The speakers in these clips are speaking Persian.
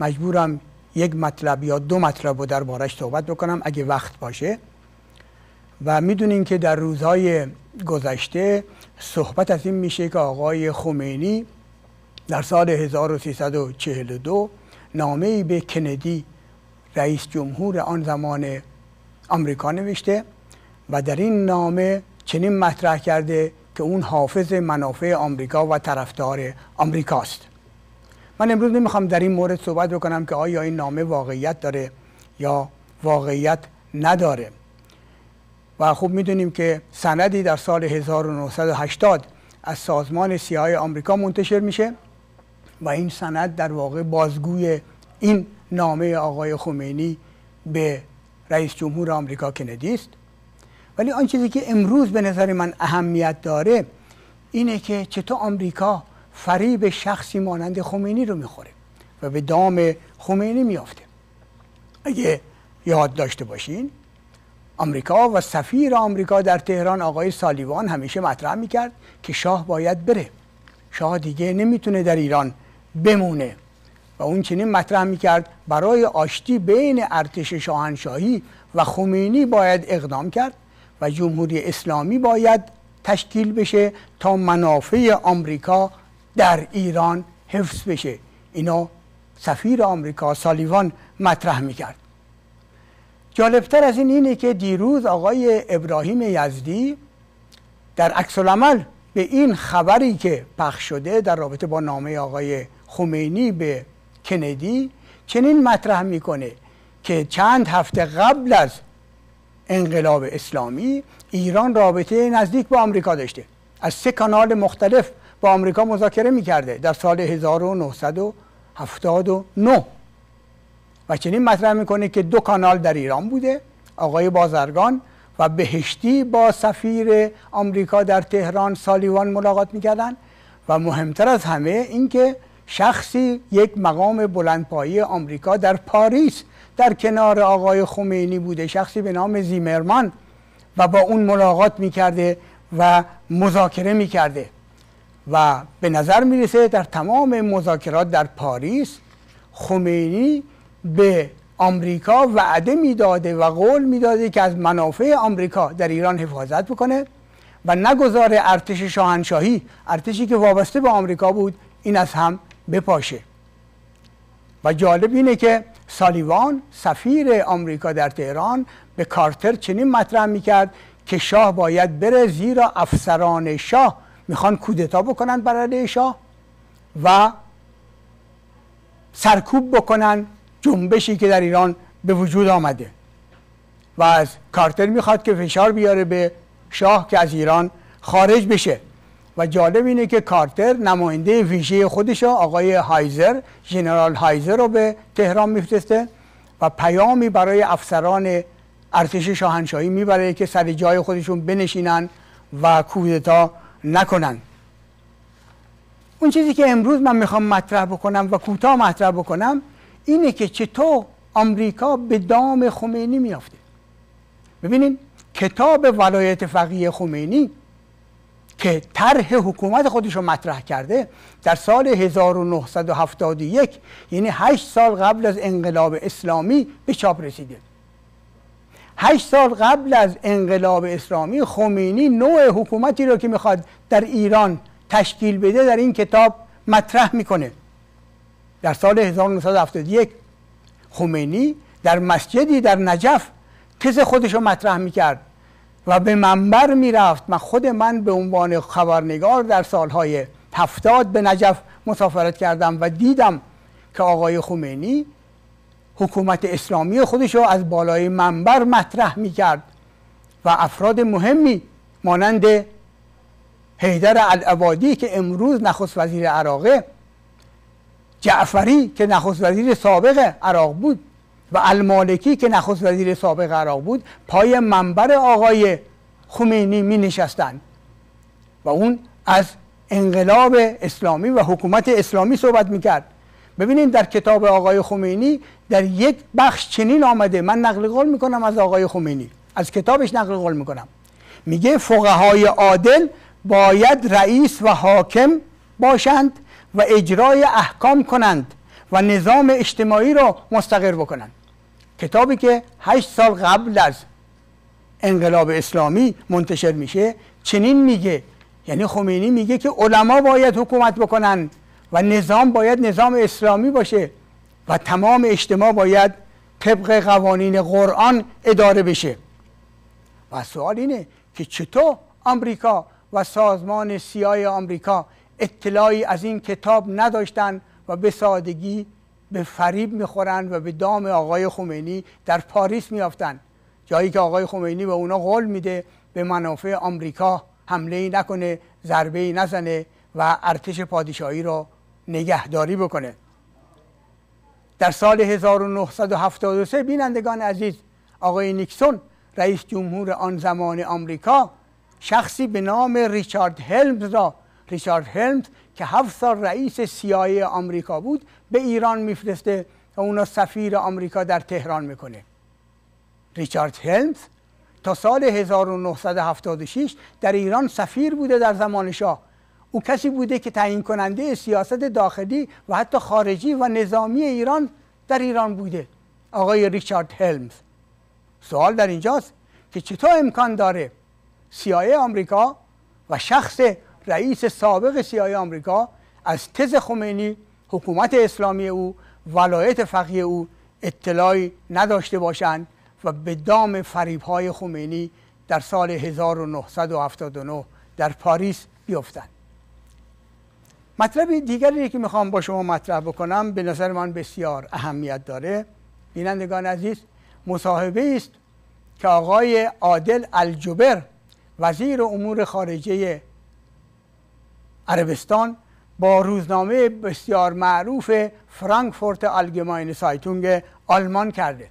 مجبورم یک مطلب یا دو مطلب رو در بارش صحبت بکنم اگه وقت باشه و میدونین که در روزهای گذشته صحبت از این میشه که آقای خمینی در سال 1342 نامه ای به کندی رئیس جمهور آن زمان آمریکا نوشته و در این نامه چنین مطرح کرده که اون حافظ منافع آمریکا و طرفدار آمریکاست من امروز نمیخوام در این مورد صحبت بکنم که آیا این نامه واقعیت داره یا واقعیت نداره و خوب میدونیم که سندی در سال 1980 از سازمان سیاه آمریکا منتشر میشه و این سند در واقع بازگوی این نامه آقای خمینی به رئیس جمهور آمریکا کندی است ولی آن چیزی که امروز به نظر من اهمیت داره اینه که چطور آمریکا فریب شخصی مانند خمینی رو میخوره و به دام خمینی میافته اگه یاد داشته باشین آمریکا و سفیر آمریکا در تهران آقای سالیوان همیشه مطرح میکرد که شاه باید بره شاه دیگه نمیتونه در ایران بمونه و اون چنین مطرح میکرد برای آشتی بین ارتش شاهنشاهی و خمینی باید اقدام کرد و جمهوری اسلامی باید تشکیل بشه تا منافع آمریکا در ایران حفظ بشه اینو سفیر آمریکا سالیوان مطرح میکرد جالبتر از این اینه که دیروز آقای ابراهیم یزدی در عکس به این خبری که پخش شده در رابطه با نامه آقای خمینی به کندی چنین مطرح میکنه که چند هفته قبل از انقلاب اسلامی ایران رابطه نزدیک با آمریکا داشته از سه کانال مختلف با آمریکا مذاکره میکرده در سال 1979 و چنین مطرح میکنه که دو کانال در ایران بوده آقای بازرگان و بهشتی با سفیر آمریکا در تهران سالیوان ملاقات میکردن و مهمتر از همه اینکه شخصی یک مقام بلندپایه آمریکا در پاریس در کنار آقای خمینی بوده شخصی به نام زیمرمان و با اون ملاقات میکرده و مذاکره میکرده و به نظر میرسه در تمام مذاکرات در پاریس خمینی به آمریکا وعده میداده و قول میداده که از منافع آمریکا در ایران حفاظت بکنه و نگذاره ارتش شاهنشاهی ارتشی که وابسته به آمریکا بود این از هم بپاشه و جالب اینه که سالیوان سفیر آمریکا در تهران به کارتر چنین مطرح میکرد که شاه باید بره زیرا افسران شاه میخوان کودتا بکنن برای شاه و سرکوب بکنن جنبشی که در ایران به وجود آمده و از کارتر میخواد که فشار بیاره به شاه که از ایران خارج بشه و جالب اینه که کارتر نماینده ویژه خودش آقای هایزر جنرال هایزر رو به تهران میفرسته و پیامی برای افسران ارتش شاهنشاهی میبره که سر جای خودشون بنشینن و کودتا نکنن اون چیزی که امروز من میخوام مطرح بکنم و کوتاه مطرح بکنم اینه که چطور آمریکا به دام خمینی میافته ببینین کتاب ولایت فقیه خمینی که طرح حکومت خودش رو مطرح کرده در سال 1971 یعنی 8 سال قبل از انقلاب اسلامی به چاپ رسیده هشت سال قبل از انقلاب اسلامی خمینی نوع حکومتی رو که میخواد در ایران تشکیل بده در این کتاب مطرح میکنه در سال 1971 خمینی در مسجدی در نجف تز خودش رو مطرح میکرد و به منبر میرفت من خود من به عنوان خبرنگار در سالهای هفتاد به نجف مسافرت کردم و دیدم که آقای خمینی حکومت اسلامی خودش رو از بالای منبر مطرح میکرد و افراد مهمی مانند حیدر العبادی که امروز نخست وزیر عراقه جعفری که نخست وزیر سابق عراق بود و المالکی که نخست وزیر سابق عراق بود پای منبر آقای خمینی می نشستن و اون از انقلاب اسلامی و حکومت اسلامی صحبت می کرد ببینید در کتاب آقای خمینی در یک بخش چنین آمده من نقل قول میکنم از آقای خمینی از کتابش نقل قول میکنم میگه فقهای عادل باید رئیس و حاکم باشند و اجرای احکام کنند و نظام اجتماعی را مستقر بکنند کتابی که هشت سال قبل از انقلاب اسلامی منتشر میشه چنین میگه یعنی خمینی میگه که علما باید حکومت بکنند و نظام باید نظام اسلامی باشه و تمام اجتماع باید طبق قوانین قرآن اداره بشه و سوال اینه که چطور آمریکا و سازمان سیای آمریکا اطلاعی از این کتاب نداشتن و به سادگی به فریب میخورن و به دام آقای خمینی در پاریس میافتن جایی که آقای خمینی به اونا قول میده به منافع آمریکا حمله ای نکنه ضربه ای نزنه و ارتش پادشاهی را نگهداری بکنه در سال 1973 بینندگان عزیز آقای نیکسون رئیس جمهور آن زمان آمریکا شخصی به نام ریچارد هلمز را ریچارد هلمز که هفت سال رئیس CIA آمریکا بود به ایران میفرسته و اونا سفیر آمریکا در تهران میکنه ریچارد هلمز تا سال 1976 در ایران سفیر بوده در زمان شاه او کسی بوده که تعیین کننده سیاست داخلی و حتی خارجی و نظامی ایران در ایران بوده آقای ریچارد هلمز سوال در اینجاست که چطور امکان داره سیای آمریکا و شخص رئیس سابق سیای آمریکا از تز خمینی حکومت اسلامی او ولایت فقیه او اطلاعی نداشته باشند و به دام فریبهای خمینی در سال 1979 در پاریس بیفتند مطلب دیگری که میخوام با شما مطرح بکنم به نظر من بسیار اهمیت داره بینندگان عزیز مصاحبه است که آقای عادل الجبر وزیر امور خارجه عربستان با روزنامه بسیار معروف فرانکفورت الگماین سایتونگ آلمان کرده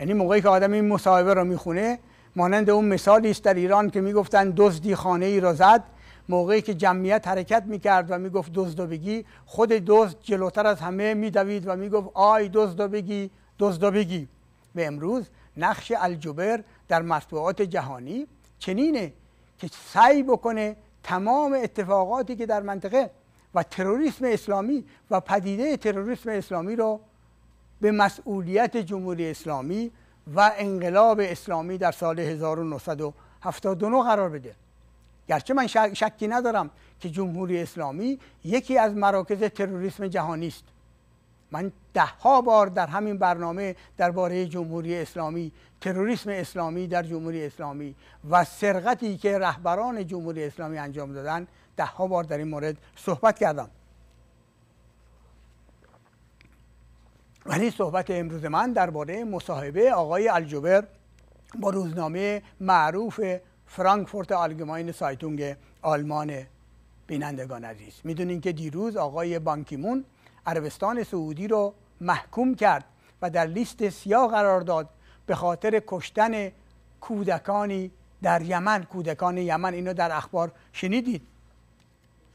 یعنی موقعی که آدم این مصاحبه رو میخونه مانند اون مثالی است در ایران که میگفتن دزدی خانه ای را زد موقعی که جمعیت حرکت میکرد و میگفت دزد و بگی خود دزد جلوتر از همه میدوید و میگفت آی دزد و بگی دزد و بگی به امروز نقش الجبر در مطبوعات جهانی چنینه که سعی بکنه تمام اتفاقاتی که در منطقه و تروریسم اسلامی و پدیده تروریسم اسلامی رو به مسئولیت جمهوری اسلامی و انقلاب اسلامی در سال 1979 قرار بده گرچه من شکی ندارم که جمهوری اسلامی یکی از مراکز تروریسم جهانی است من ده ها بار در همین برنامه درباره جمهوری اسلامی تروریسم اسلامی در جمهوری اسلامی و سرقتی که رهبران جمهوری اسلامی انجام دادن ده ها بار در این مورد صحبت کردم ولی صحبت امروز من درباره مصاحبه آقای الجبر با روزنامه معروف فرانکفورت آلگماین سایتونگ آلمان بینندگان عزیز میدونین که دیروز آقای بانکیمون عربستان سعودی رو محکوم کرد و در لیست سیاه قرار داد به خاطر کشتن کودکانی در یمن کودکان یمن اینو در اخبار شنیدید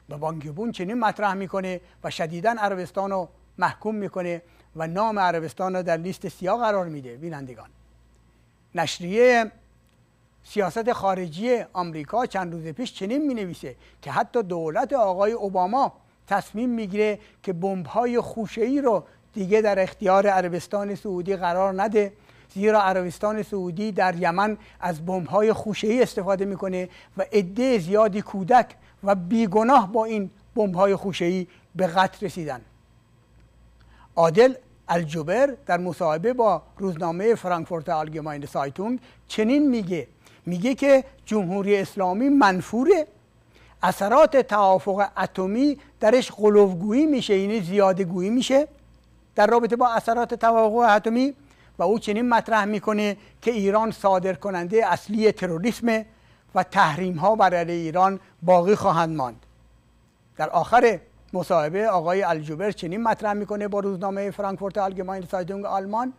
و بانکیمون چنین مطرح میکنه و شدیدا عربستان رو محکوم میکنه و نام عربستان رو در لیست سیاه قرار میده بینندگان نشریه سیاست خارجی آمریکا چند روز پیش چنین می نویسه که حتی دولت آقای اوباما تصمیم میگیره که بمب‌های خوشه‌ای رو دیگه در اختیار عربستان سعودی قرار نده زیرا عربستان سعودی در یمن از بمب‌های خوشه‌ای استفاده میکنه و عده زیادی کودک و بیگناه با این بمب‌های خوشه‌ای به قتل رسیدن عادل الجبر در مصاحبه با روزنامه فرانکفورت آلگماین سایتونگ چنین میگه میگه که جمهوری اسلامی منفوره اثرات توافق اتمی درش قلوگویی میشه یعنی زیادگویی میشه در رابطه با اثرات توافق اتمی و او چنین مطرح میکنه که ایران صادر کننده اصلی تروریسم و تحریم ها بر ایران باقی خواهند ماند در آخر مصاحبه آقای الجوبر چنین مطرح میکنه با روزنامه فرانکفورت آلگماین سایدونگ آلمان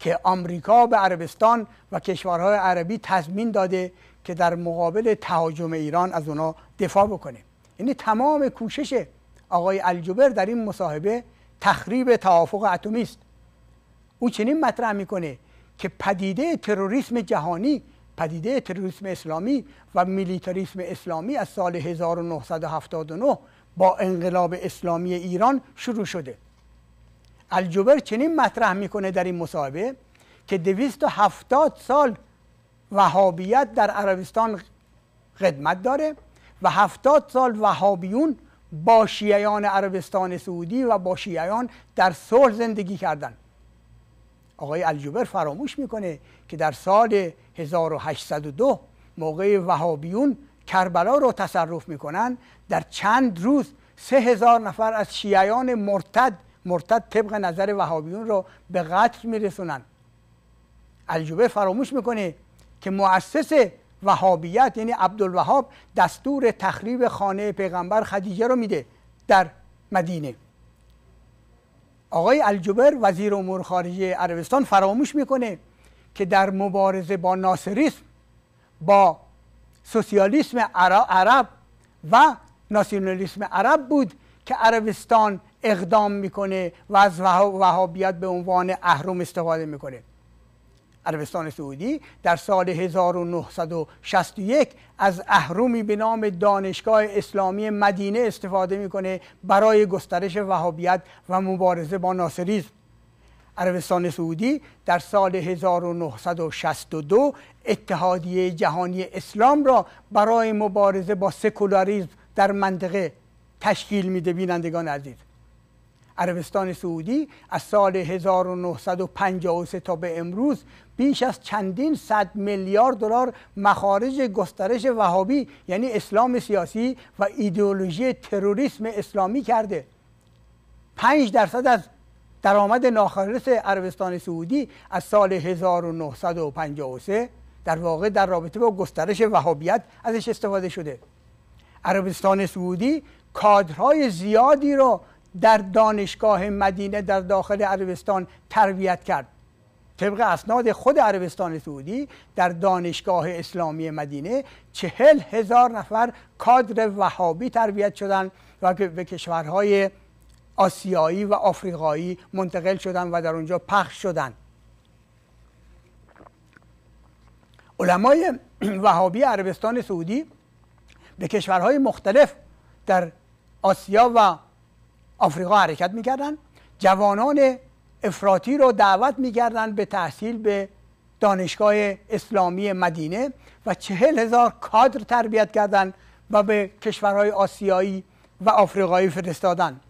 که آمریکا به عربستان و کشورهای عربی تضمین داده که در مقابل تهاجم ایران از اونا دفاع بکنه یعنی تمام کوشش آقای الجبر در این مصاحبه تخریب توافق اتمی است او چنین مطرح میکنه که پدیده تروریسم جهانی پدیده تروریسم اسلامی و میلیتاریسم اسلامی از سال 1979 با انقلاب اسلامی ایران شروع شده الجبر چنین مطرح میکنه در این مصاحبه که دویست و هفتاد سال وهابیت در عربستان خدمت داره و هفتاد سال وهابیون با شیعیان عربستان سعودی و با شیعیان در صلح زندگی کردن آقای الجبر فراموش میکنه که در سال 1802 موقع وهابیون کربلا رو تصرف میکنن در چند روز سه هزار نفر از شیعیان مرتد مرتد طبق نظر وهابیون رو به قتل میرسونن الجبه فراموش میکنه که مؤسس وهابیت یعنی عبدالوهاب دستور تخریب خانه پیغمبر خدیجه رو میده در مدینه آقای الجبر وزیر امور خارجه عربستان فراموش میکنه که در مبارزه با ناصریسم با سوسیالیسم عرب و ناسیونالیسم عرب بود که عربستان اقدام میکنه و از وهابیت به عنوان اهرم استفاده میکنه عربستان سعودی در سال 1961 از اهرومی به نام دانشگاه اسلامی مدینه استفاده میکنه برای گسترش وهابیت و مبارزه با ناصریزم عربستان سعودی در سال 1962 اتحادیه جهانی اسلام را برای مبارزه با سکولاریزم در منطقه تشکیل میده بینندگان عزیز عربستان سعودی از سال 1953 تا به امروز بیش از چندین صد میلیارد دلار مخارج گسترش وهابی یعنی اسلام سیاسی و ایدئولوژی تروریسم اسلامی کرده 5 درصد از درآمد ناخالص عربستان سعودی از سال 1953 در واقع در رابطه با گسترش وهابیت ازش استفاده شده عربستان سعودی کادرهای زیادی را در دانشگاه مدینه در داخل عربستان تربیت کرد طبق اسناد خود عربستان سعودی در دانشگاه اسلامی مدینه چهل هزار نفر کادر وهابی تربیت شدند و به کشورهای آسیایی و آفریقایی منتقل شدند و در اونجا پخش شدند علمای وهابی عربستان سعودی به کشورهای مختلف در آسیا و آفریقا حرکت میکردن جوانان افراطی رو دعوت میکردن به تحصیل به دانشگاه اسلامی مدینه و چهل هزار کادر تربیت کردند و به کشورهای آسیایی و آفریقایی فرستادن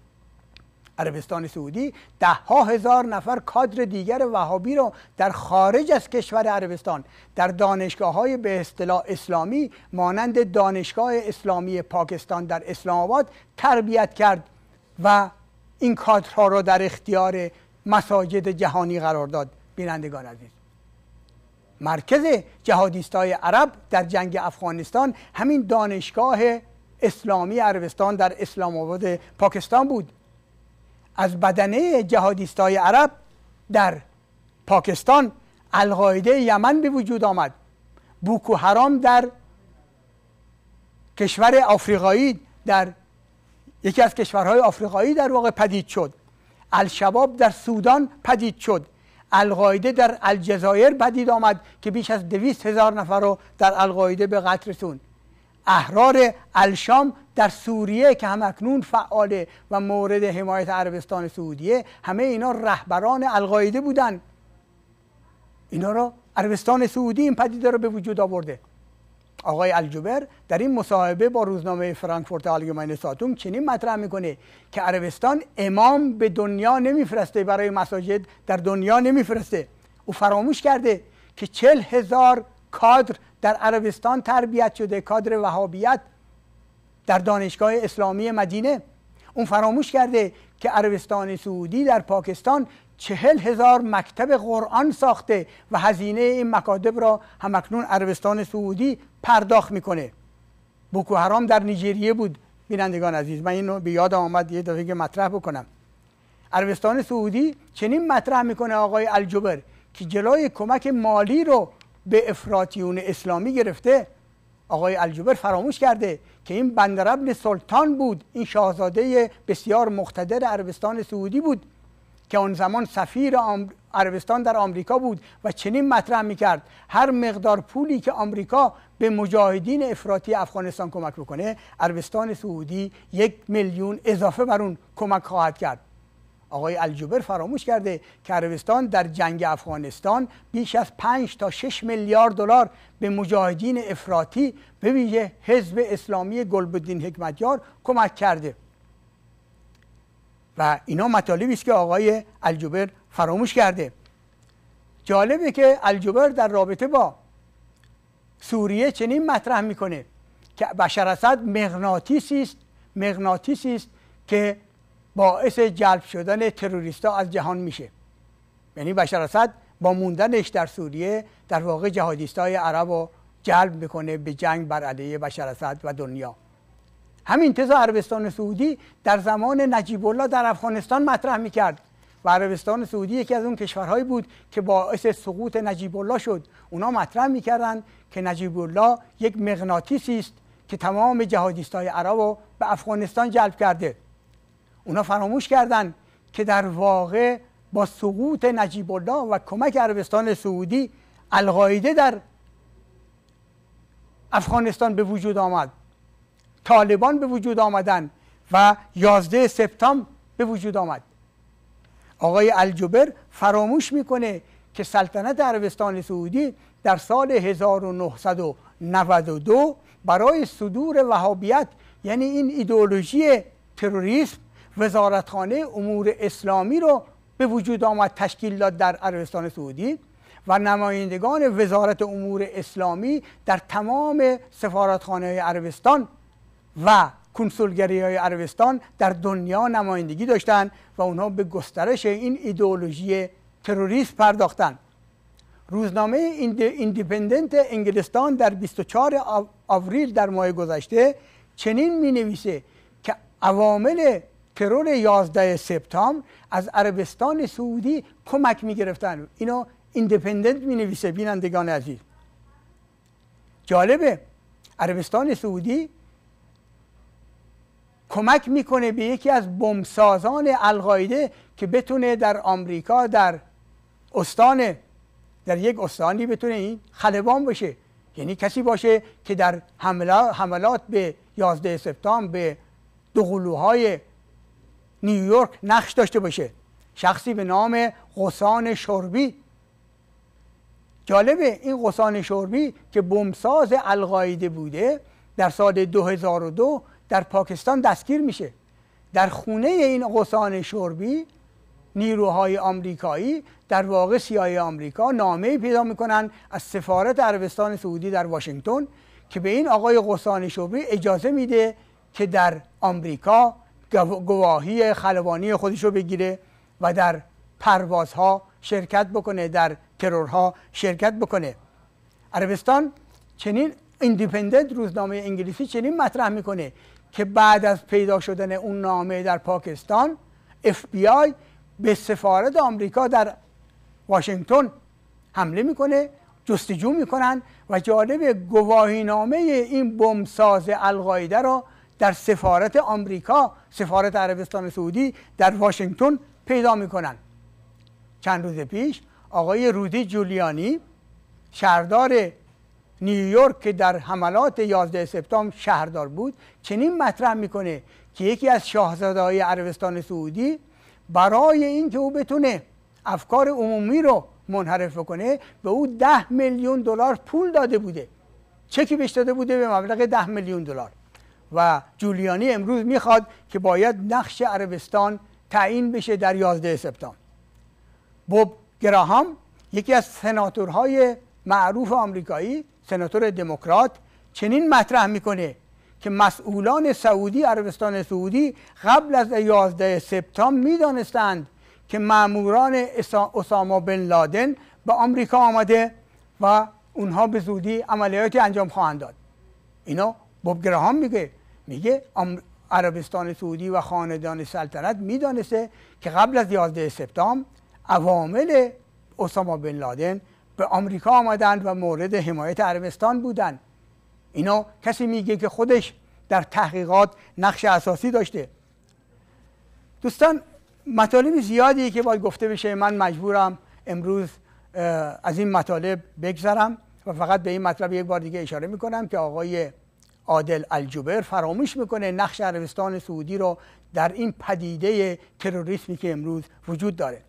عربستان سعودی ده ها هزار نفر کادر دیگر وهابی رو در خارج از کشور عربستان در دانشگاه های به اصطلاح اسلامی مانند دانشگاه اسلامی پاکستان در اسلام آباد تربیت کرد و این کادرها را در اختیار مساجد جهانی قرار داد بینندگان عزیز مرکز جهادیستای عرب در جنگ افغانستان همین دانشگاه اسلامی عربستان در اسلام آباد پاکستان بود از بدنه جهادیستای عرب در پاکستان القاعده یمن به وجود آمد بوکو حرام در کشور آفریقایی در یکی از کشورهای آفریقایی در واقع پدید شد الشباب در سودان پدید شد القاعده در الجزایر پدید آمد که بیش از دویست هزار نفر رو در القاعده به قتل رسوند احرار الشام در سوریه که هم اکنون فعاله و مورد حمایت عربستان سعودیه همه اینا رهبران القاعده بودن اینا رو عربستان سعودی این پدیده رو به وجود آورده آقای الجوبر در این مصاحبه با روزنامه فرانکفورت آلگمین ساتون چنین مطرح میکنه که عربستان امام به دنیا نمیفرسته برای مساجد در دنیا نمیفرسته او فراموش کرده که چل هزار کادر در عربستان تربیت شده کادر وهابیت در دانشگاه اسلامی مدینه اون فراموش کرده که عربستان سعودی در پاکستان چهل هزار مکتب قرآن ساخته و هزینه این مکاتب را همکنون عربستان سعودی پرداخت میکنه بوکو حرام در نیجریه بود بینندگان عزیز من اینو به یاد آمد یه دفعه مطرح بکنم عربستان سعودی چنین مطرح میکنه آقای الجبر که جلوی کمک مالی رو به افراتیون اسلامی گرفته آقای الجبر فراموش کرده که این بندر سلطان بود این شاهزاده بسیار مقتدر عربستان سعودی بود که آن زمان سفیر عربستان در آمریکا بود و چنین مطرح میکرد هر مقدار پولی که آمریکا به مجاهدین افراطی افغانستان کمک بکنه عربستان سعودی یک میلیون اضافه بر اون کمک خواهد کرد آقای الجبر فراموش کرده که عربستان در جنگ افغانستان بیش از 5 تا 6 میلیارد دلار به مجاهدین افراطی به ویژه حزب اسلامی گلبدین حکمتیار کمک کرده و اینا مطالبی است که آقای الجبر فراموش کرده جالبه که الجبر در رابطه با سوریه چنین مطرح میکنه که بشر اسد مغناطیسی است مغناطیسی است که باعث جلب شدن تروریستا از جهان میشه یعنی بشر اسد با موندنش در سوریه در واقع جهادیستای عرب رو جلب میکنه به جنگ بر علیه بشر اسد و دنیا همین تزا عربستان سعودی در زمان نجیب الله در افغانستان مطرح میکرد و عربستان سعودی یکی از اون کشورهایی بود که باعث سقوط نجیب الله شد اونا مطرح میکردند که نجیب الله یک مغناطیسی است که تمام جهادیست های عرب رو به افغانستان جلب کرده اونا فراموش کردند که در واقع با سقوط نجیب الله و کمک عربستان سعودی القاعده در افغانستان به وجود آمد طالبان به وجود آمدن و 11 سپتام به وجود آمد آقای الجبر فراموش میکنه که سلطنت عربستان سعودی در سال 1992 برای صدور وهابیت یعنی این ایدئولوژی تروریسم وزارتخانه امور اسلامی رو به وجود آمد تشکیل داد در عربستان سعودی و نمایندگان وزارت امور اسلامی در تمام سفارتخانه عربستان و کنسولگری های عربستان در دنیا نمایندگی داشتند و اونها به گسترش این ایدئولوژی تروریست پرداختند روزنامه ایندیپندنت انگلستان در 24 آوریل در ماه گذشته چنین می نویسه که عوامل ترور 11 سپتامبر از عربستان سعودی کمک می گرفتن اینو ایندیپندنت می نویسه بینندگان عزیز جالبه عربستان سعودی کمک میکنه به یکی از بمسازان القاعده که بتونه در آمریکا در استان در یک استانی بتونه این خلبان بشه یعنی کسی باشه که در حملات به 11 سپتامبر به دغلوهای نیویورک نقش داشته باشه شخصی به نام غسان شربی جالبه این غسان شربی که بمساز القاعده بوده در سال 2002 در پاکستان دستگیر میشه در خونه این قسان شربی نیروهای آمریکایی در واقع سیای آمریکا نامه پیدا میکنن از سفارت عربستان سعودی در واشنگتن که به این آقای قسان شوربی اجازه میده که در آمریکا گواهی خلبانی خودش رو بگیره و در پروازها شرکت بکنه در ترورها شرکت بکنه عربستان چنین ایندیپندنت روزنامه انگلیسی چنین مطرح میکنه که بعد از پیدا شدن اون نامه در پاکستان اف بی آی به سفارت آمریکا در واشنگتن حمله میکنه جستجو میکنن و جالب نامه این بمساز القاعده را در سفارت آمریکا سفارت عربستان سعودی در واشنگتن پیدا میکنن چند روز پیش آقای رودی جولیانی شهردار نیویورک که در حملات 11 سپتامبر شهردار بود چنین مطرح میکنه که یکی از های عربستان سعودی برای اینکه او بتونه افکار عمومی رو منحرف کنه به او ده میلیون دلار پول داده بوده چکی بهش داده بوده به مبلغ ده میلیون دلار و جولیانی امروز میخواد که باید نقش عربستان تعیین بشه در 11 سپتامبر بوب گراهام یکی از سناتورهای معروف آمریکایی سناتور دموکرات چنین مطرح میکنه که مسئولان سعودی عربستان سعودی قبل از 11 سپتامبر میدانستند که ماموران اسامه بن لادن به آمریکا آمده و اونها به زودی عملیاتی انجام خواهند داد اینو بوب گراهام میگه میگه عربستان سعودی و خاندان سلطنت میدانسته که قبل از 11 سپتامبر عوامل اسامه بن لادن به آمریکا آمدند و مورد حمایت عربستان بودند اینا کسی میگه که خودش در تحقیقات نقش اساسی داشته دوستان مطالب زیادی که باید گفته بشه من مجبورم امروز از این مطالب بگذرم و فقط به این مطلب یک بار دیگه اشاره میکنم که آقای عادل الجبر فراموش میکنه نقش عربستان سعودی رو در این پدیده تروریسمی که امروز وجود داره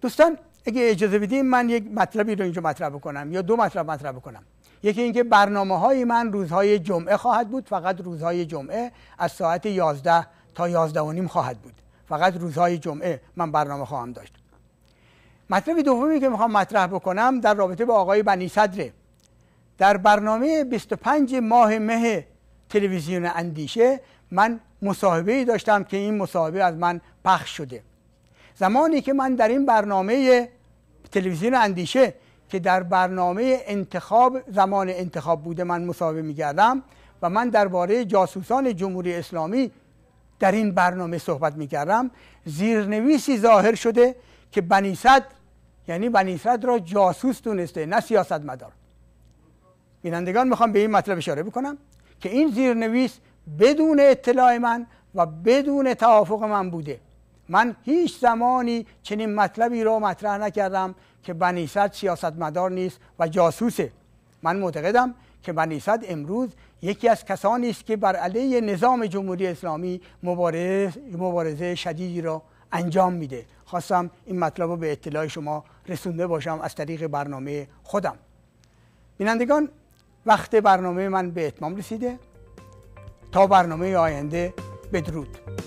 دوستان اگه اجازه بدیم من یک مطلبی رو اینجا مطرح بکنم یا دو مطلب مطرح بکنم یکی اینکه برنامه های من روزهای جمعه خواهد بود فقط روزهای جمعه از ساعت 11 تا 11 و نیم خواهد بود فقط روزهای جمعه من برنامه خواهم داشت مطلب دومی که میخوام مطرح بکنم در رابطه با آقای بنی صدره در برنامه 25 ماه مه تلویزیون اندیشه من مصاحبه ای داشتم که این مصاحبه از من پخش شده زمانی که من در این برنامه تلویزیون اندیشه که در برنامه انتخاب زمان انتخاب بوده من مصاحبه میکردم و من درباره جاسوسان جمهوری اسلامی در این برنامه صحبت میکردم زیرنویسی ظاهر شده که بنیصد یعنی بنیصد را جاسوس دونسته نه مدار بینندگان میخوام به این مطلب اشاره بکنم که این زیرنویس بدون اطلاع من و بدون توافق من بوده من هیچ زمانی چنین مطلبی را مطرح نکردم که بنی سیاست سیاستمدار نیست و جاسوسه من معتقدم که بنی امروز یکی از کسانی است که بر علیه نظام جمهوری اسلامی مبارزه, مبارزه شدیدی را انجام میده خواستم این مطلب رو به اطلاع شما رسونده باشم از طریق برنامه خودم بینندگان وقت برنامه من به اتمام رسیده تا برنامه آینده بدرود